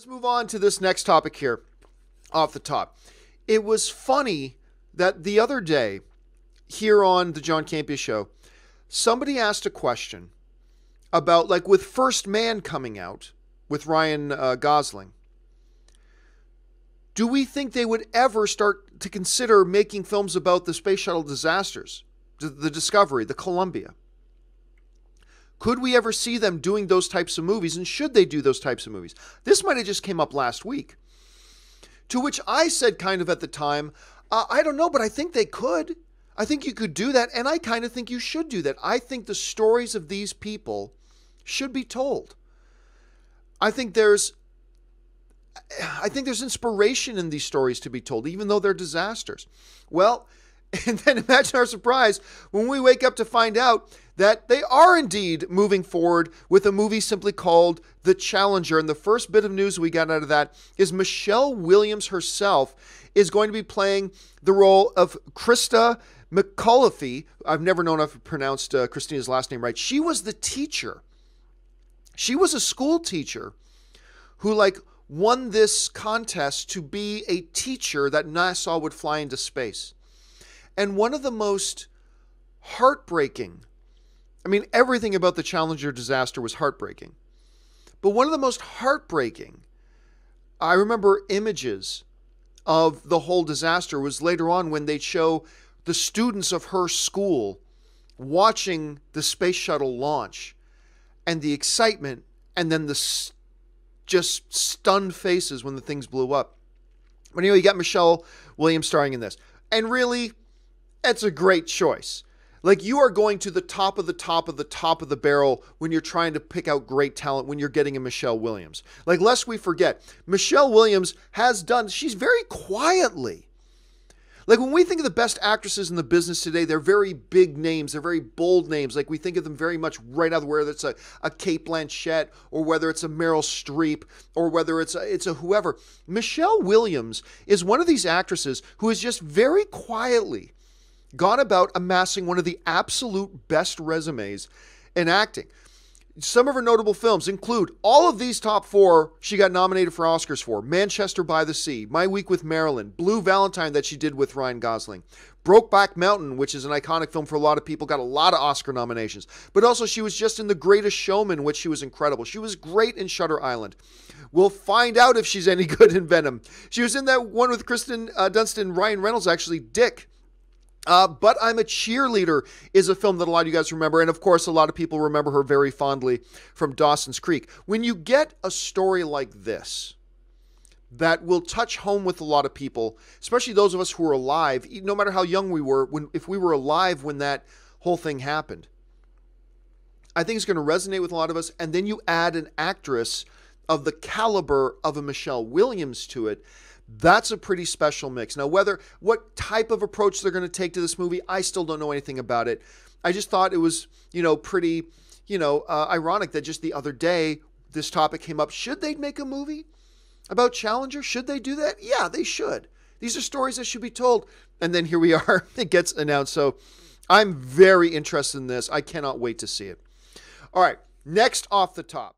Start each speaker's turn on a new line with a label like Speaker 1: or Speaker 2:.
Speaker 1: Let's move on to this next topic here off the top. It was funny that the other day here on the John Campia show, somebody asked a question about like with First Man coming out with Ryan uh, Gosling. Do we think they would ever start to consider making films about the space shuttle disasters, the Discovery, the Columbia? Could we ever see them doing those types of movies and should they do those types of movies? This might have just came up last week. To which I said kind of at the time, uh, I don't know, but I think they could. I think you could do that and I kind of think you should do that. I think the stories of these people should be told. I think there's I think there's inspiration in these stories to be told even though they're disasters. Well, And then imagine our surprise when we wake up to find out that they are indeed moving forward with a movie simply called The Challenger. And the first bit of news we got out of that is Michelle Williams herself is going to be playing the role of Krista McAuliffe. I've never known if I pronounced uh, Christina's last name right. She was the teacher. She was a school teacher who, like, won this contest to be a teacher that NASA would fly into space and one of the most heartbreaking. I mean, everything about the Challenger disaster was heartbreaking. But one of the most heartbreaking, I remember images of the whole disaster was later on when they show the students of her school watching the space shuttle launch and the excitement and then the st- just stunned faces when the things blew up. But anyway, you got Michelle Williams starring in this. And really, that's a great choice. Like you are going to the top of the top of the top of the barrel when you're trying to pick out great talent when you're getting a Michelle Williams. Like lest we forget, Michelle Williams has done she's very quietly. Like when we think of the best actresses in the business today, they're very big names, they're very bold names. Like we think of them very much right out of where it's a, a Kate Blanchett or whether it's a Meryl Streep or whether it's a, it's a whoever. Michelle Williams is one of these actresses who is just very quietly gone about amassing one of the absolute best resumes in acting. Some of her notable films include all of these top four she got nominated for Oscars for Manchester by the Sea, My Week with Marilyn, Blue Valentine that she did with Ryan Gosling, Brokeback Mountain, which is an iconic film for a lot of people, got a lot of Oscar nominations. But also, she was just in The Greatest Showman, which she was incredible. She was great in Shutter Island. We'll find out if she's any good in Venom. She was in that one with Kristen uh, Dunst and Ryan Reynolds, actually, Dick, uh, but I'm a Cheerleader is a film that a lot of you guys remember. And of course, a lot of people remember her very fondly from Dawson's Creek. When you get a story like this, that will touch home with a lot of people, especially those of us who are alive, no matter how young we were, when if we were alive when that whole thing happened. I think it's going to resonate with a lot of us. And then you add an actress of the caliber of a Michelle Williams to it, that's a pretty special mix. Now, whether what type of approach they're going to take to this movie, I still don't know anything about it. I just thought it was, you know, pretty, you know, uh, ironic that just the other day this topic came up. Should they make a movie about Challenger? Should they do that? Yeah, they should. These are stories that should be told. And then here we are. it gets announced. So I'm very interested in this. I cannot wait to see it. All right. Next off the top.